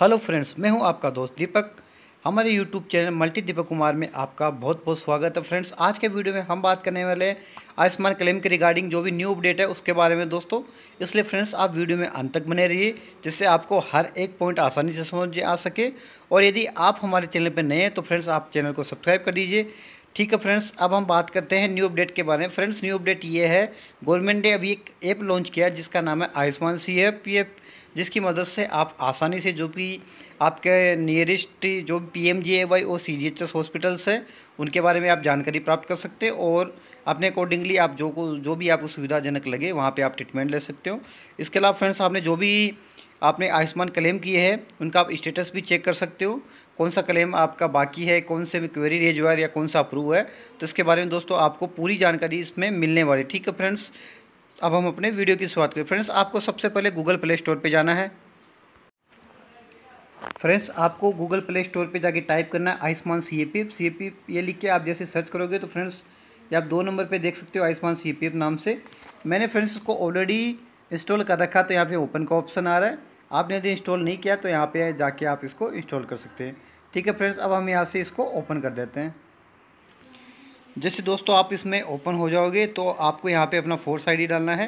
hello friends मैं हूं आपका दोस्त दीपक हमारे YouTube channel multi Deepak Kumar में आपका बहुत बहुत स्वागत है फ्रेंड्स आज के वीडियो में हम बात करने वाले हैं आयुष्मान क्लेम के रिगार्डिंग जो भी न्यू अपडेट है उसके बारे में दोस्तों इसलिए फ्रेंड्स आप वीडियो में अंत तक बने रहिए जिससे आपको हर एक पॉइंट आसानी से समझ आ सके और यदि आप हमारे चैनल पर नए हैं तो फ्रेंड्स आप चैनल को सब्सक्राइब कर दीजिए ठीक है फ्रेंड्स अब हम बात करते हैं न्यू अपडेट के बारे में फ्रेंड्स न्यू अपडेट ये है गवर्नमेंट ने अभी एक ऐप लॉन्च किया जिसका नाम है आयुष्मान सी एफ जिसकी मदद से आप आसानी से जो भी आपके नियरेस्ट जो P M G A Y और C G H S hospitals हैं उनके बारे में आप जानकारी प्राप्त कर सकते हो और अपने अकॉर्डिंगली आप जो को जो भी आपको सुविधाजनक लगे वहाँ पे आप ट्रीटमेंट ले सकते हो इसके अलावा फ्रेंड्स आपने जो भी आपने आयुष्मान क्लेम किए हैं उनका आप स्टेटस भी चेक कर सकते हो कौन सा क्लेम आपका बाकी है कौन से क्वेरी रेज हुआ है या कौन सा अप्रूव है तो इसके बारे में दोस्तों आपको पूरी जानकारी इसमें मिलने वाली ठीक है फ्रेंड्स अब हम अपने वीडियो की शुरुआत करें फ्रेंड्स आपको सबसे पहले गूगल प्ले स्टोर पर जाना है फ्रेंड्स आपको गूगल प्ले स्टोर पर जाके टाइप करना है Ayushman C A P F C A P ये लिख के आप जैसे सर्च करोगे तो फ्रेंड्स ये आप दो नंबर पे देख सकते हो Ayushman C A P F नाम से मैंने फ्रेंड्स इसको ऑलरेडी इंस्टॉल कर रखा तो यहाँ पे ओपन का ऑप्शन आ रहा है आपने यदि इंस्टॉल नहीं किया तो यहाँ पे जाके आप इसको इंस्टॉल कर सकते हैं ठीक है फ्रेंड्स अब हम यहाँ से इसको ओपन कर देते हैं जैसे दोस्तों आप इसमें ओपन हो जाओगे तो आपको यहाँ पे अपना फोर्स आईडी डालना है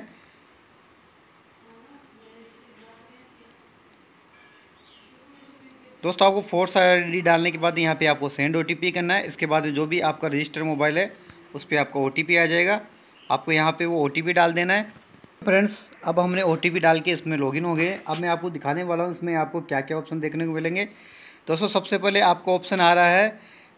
दोस्तों आपको फोर्स आईडी डालने के बाद यहाँ पे आपको सेंड ओटीपी करना है इसके बाद जो भी आपका रजिस्टर मोबाइल है उस पर आपका ओटीपी आ जाएगा आपको यहाँ पे वो ओटीपी डाल देना है फ्रेंड्स अब हमने ओ डाल के इसमें लॉगिन हो गए अब मैं आपको दिखाने वाला हूँ इसमें आपको क्या क्या ऑप्शन देखने को मिलेंगे दोस्तों सबसे पहले आपको ऑप्शन आ रहा है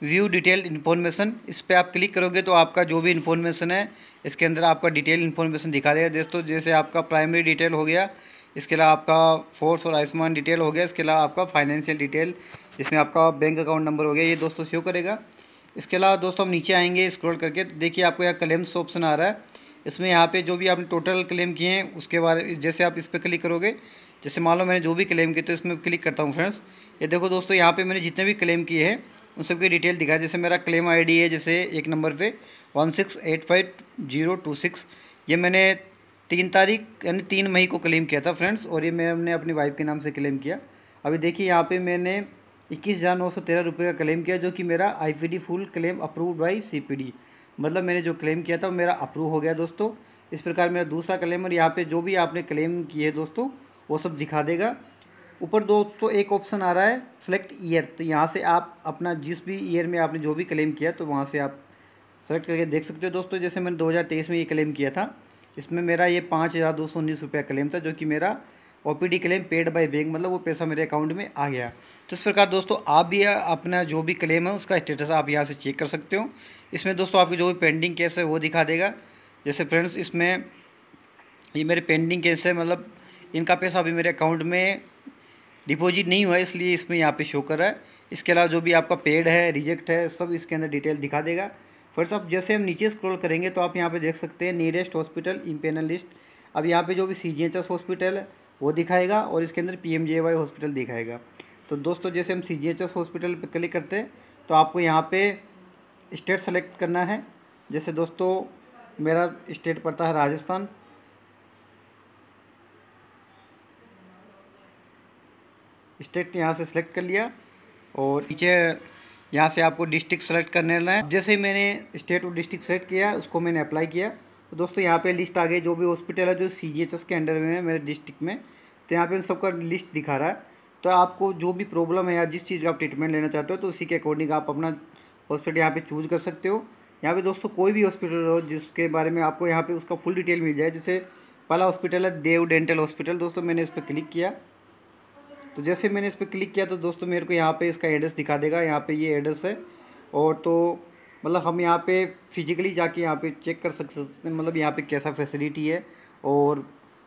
व्यू डिटेल इन्फॉर्मेशन इस पर आप क्लिक करोगे तो आपका जो भी इन्फॉर्मेशन है इसके अंदर आपका डिटेल इन्फॉर्मेशन दिखा देगा दोस्तों जैसे आपका प्राइमरी डिटेल हो गया इसके अलावा आपका फोर्स और आयुष्मान डिटेल हो गया इसके अलावा आपका फाइनेंशियल डिटेल जिसमें आपका बैंक अकाउंट नंबर हो गया ये दोस्तों शो करेगा इसके अलावा दोस्तों हम नीचे आएंगे स्क्रॉल करके तो देखिए आपको यहाँ क्लेम्स ऑप्शन आ रहा है इसमें यहाँ पे जो भी आपने टोटल क्लेम किए हैं उसके बारे जैसे आप इस पर क्लिक करोगे जैसे मान लो मैंने जो भी क्लेम किए तो इसमें क्लिक करता हूँ फ्रेंड्स ये देखो दोस्तों यहाँ पर मैंने जितने भी क्लेम किए हैं उन सब की डिटेल दिखाए जैसे मेरा क्लेम आईडी है जैसे एक नंबर पे one six eight five zero two six ये मैंने तीन तारीख यानी तीन मई को क्लेम किया था फ्रेंड्स और ये मैंने अपनी वाइफ के नाम से क्लेम किया अभी देखिए यहाँ पे मैंने इक्कीस हज़ार नौ सौ तेरह रुपये का क्लेम किया जो कि मेरा the full claim approve by the मतलब मैंने जो क्लेम किया था वो मेरा अप्रूव हो गया दोस्तों इस प्रकार मेरा दूसरा क्लेम और यहाँ पे जो भी आपने क्लेम किए दोस्तों वो सब दिखा देगा ऊपर दोस्तों एक ऑप्शन आ रहा है सेलेक्ट ईयर तो यहाँ से आप अपना जिस भी ईयर में आपने जो भी क्लेम किया तो वहाँ से आप सेलेक्ट करके देख सकते हो दोस्तों जैसे मैंने दो में ये क्लेम किया था इसमें मेरा ये पाँच हज़ार दो सौ उन्नीस रुपया क्लेम था जो कि मेरा ओ क्लेम पेड बाय बैंक मतलब वो पैसा मेरे अकाउंट में आ गया तो इस प्रकार दोस्तों आप भी अपना जो भी क्लेम है उसका स्टेटस आप यहाँ से चेक कर सकते हो इसमें दोस्तों आपकी जो भी पेंडिंग केस है वो दिखा देगा जैसे फ्रेंड्स इसमें ये मेरे पेंडिंग केस है मतलब इनका पैसा अभी मेरे अकाउंट में डिपॉजिट नहीं हुआ है इसलिए इसमें यहाँ पे शो कर रहा है इसके अलावा जो भी आपका पेड है रिजेक्ट है सब इसके अंदर डिटेल दिखा देगा फर्स्ट आप जैसे हम नीचे स्क्रॉल करेंगे तो आप यहाँ पे देख सकते हैं नियरेस्ट हॉस्पिटल इम्पेनल लिस्ट अब यहाँ पे जो भी सी हॉस्पिटल है वो दिखाएगा और इसके अंदर पी हॉस्पिटल दिखाएगा तो दोस्तों जैसे हम सी हॉस्पिटल पर क्लिक करते हैं तो आपको यहाँ पर स्टेट सेलेक्ट करना है जैसे दोस्तों मेरा स्टेट पड़ता है राजस्थान स्टेट यहाँ से सिलेक्ट कर लिया और नीचे यहाँ से आपको डिस्ट्रिक्ट सेलेक्ट करने लेना है जैसे ही मैंने स्टेट और डिस्ट्रिक्ट सेलेक्ट किया उसको मैंने अप्लाई किया तो दोस्तों यहाँ पे लिस्ट आ गई जो भी हॉस्पिटल है जो सी के अंडर में है मेरे डिस्ट्रिक्ट में तो यहाँ पे उन सबका लिस्ट दिखा रहा है तो आपको जो भी प्रॉब्लम है या जिस चीज़ का आप ट्रीटमेंट लेना चाहते हो तो उसी के अकॉर्डिंग आप अपना हॉस्पिटल यहाँ पर चूज कर सकते हो यहाँ पर दोस्तों कोई भी हॉस्पिटल हो जिसके बारे में आपको यहाँ पे उसका फुल डिटेल मिल जाए जैसे पहला हॉस्पिटल है देव डेंटल हॉस्पिटल दोस्तों मैंने इस पर क्लिक किया तो जैसे मैंने इस पर क्लिक किया तो दोस्तों मेरे को यहाँ पे इसका एड्रेस दिखा देगा यहाँ पे ये एड्रेस है और तो मतलब हम यहाँ पे फिजिकली जाके यहाँ पे चेक कर सकते हैं मतलब यहाँ पे कैसा फैसिलिटी है और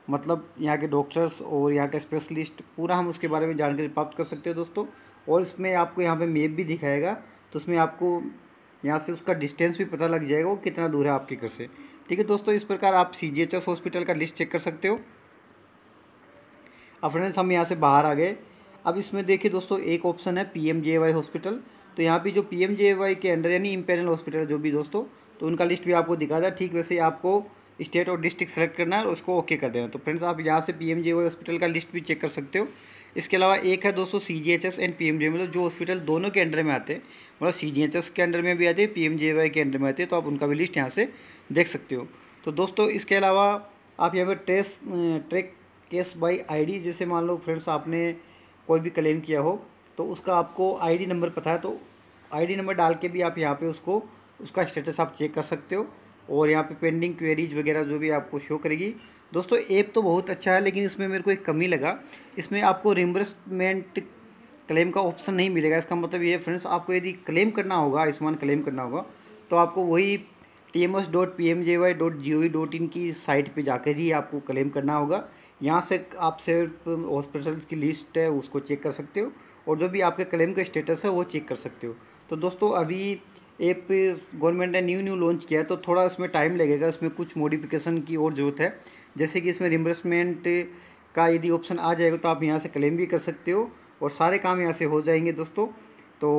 मतलब यहाँ के डॉक्टर्स और यहाँ का स्पेशलिस्ट पूरा हम उसके बारे में जानकारी प्राप्त कर सकते हैं दोस्तों और इसमें आपको यहाँ पर मेप भी दिखाएगा तो उसमें आपको यहाँ से उसका डिस्टेंस भी पता लग जाएगा वो कितना दूर है आपके घर से ठीक है दोस्तों इस प्रकार आप सी हॉस्पिटल का लिस्ट चेक कर सकते हो अब फ्रेंड्स हम यहाँ से बाहर आ गए अब इसमें देखिए दोस्तों एक ऑप्शन है पी एम जे वाई हॉस्पिटल तो यहाँ पे जो पी एम जे वाई के अंडर यानी इम्पेरियल हॉस्पिटल जो भी दोस्तों तो उनका लिस्ट भी आपको दिखा था ठीक वैसे आपको स्टेट और डिस्ट्रिक्ट सेलेक्ट करना है और उसको ओके कर देना तो फ्रेंड्स आप यहाँ से पी एम जे वाई हॉस्पिटल का लिस्ट भी चेक कर सकते हो इसके अलावा एक है दोस्तों C G H S and P M J मतलब जो हॉस्पिटल दोनों के अंडर में आते हैं मतलब सी जी एच एस के अंडर में भी आते हैं पी एम जे वाई के अंडर में आते हैं तो आप उनका भी लिस्ट यहाँ से देख सकते हो तो दोस्तों इसके अलावा आप यहाँ पर trace track case by ID जैसे मान लो फ्रेंड्स आपने कोई भी क्लेम किया हो तो उसका आपको आईडी नंबर पता है तो आईडी नंबर डाल के भी आप यहाँ पे उसको उसका स्टेटस आप चेक कर सकते हो और यहाँ पे पेंडिंग क्वेरीज वगैरह जो भी आपको शो करेगी दोस्तों ऐप तो बहुत अच्छा है लेकिन इसमें मेरे को एक कमी लगा इसमें आपको रिम्बर्समेंट क्लेम का ऑप्शन नहीं मिलेगा इसका मतलब ये फ्रेंड्स आपको यदि क्लेम करना होगा आयुष्मान क्लेम करना होगा तो आपको वही T M S dot P M J A Y dot G O V dot in site पर जाकर ही आपको क्लेम करना होगा यहाँ से आप सिर्फ हॉस्पिटल्स की लिस्ट है उसको चेक कर सकते हो और जो भी आपके क्लेम का स्टेटस है वो चेक कर सकते हो तो दोस्तों अभी एप गवर्नमेंट ने न्यू न्यू लॉन्च किया है तो थोड़ा इसमें टाइम लगेगा इसमें कुछ मॉडिफिकेशन की और ज़रूरत है जैसे कि इसमें रिम्बर्समेंट का यदि ऑप्शन आ जाएगा तो आप यहाँ से क्लेम भी कर सकते हो और सारे काम यहाँ से हो जाएंगे दोस्तों तो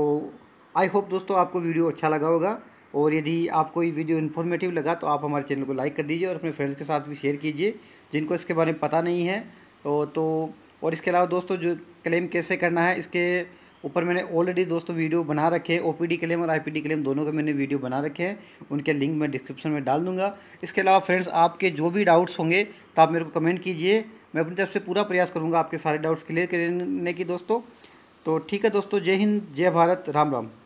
आई होप दोस्तों आपको वीडियो अच्छा लगा होगा और यदि आपको ये वीडियो इन्फॉर्मेटिव लगा तो आप हमारे चैनल को लाइक कर दीजिए और अपने फ्रेंड्स के साथ भी शेयर कीजिए जिनको इसके बारे में पता नहीं है तो और इसके अलावा दोस्तों जो क्लेम कैसे करना है इसके ऊपर मैंने ऑलरेडी दोस्तों वीडियो बना रखे हैं ओपीडी क्लेम और आईपीडी क्लेम दोनों के मैंने वीडियो बना रखे हैं उनके लिंक मैं डिस्क्रिप्शन में डाल दूंगा इसके अलावा फ्रेंड्स आपके जो भी डाउट्स होंगे तो आप मेरे को कमेंट कीजिए मैं अपनी तरफ से पूरा प्रयास करूँगा आपके सारे डाउट्स क्लियर करने की दोस्तों तो ठीक है दोस्तों जय हिंद जय भारत राम राम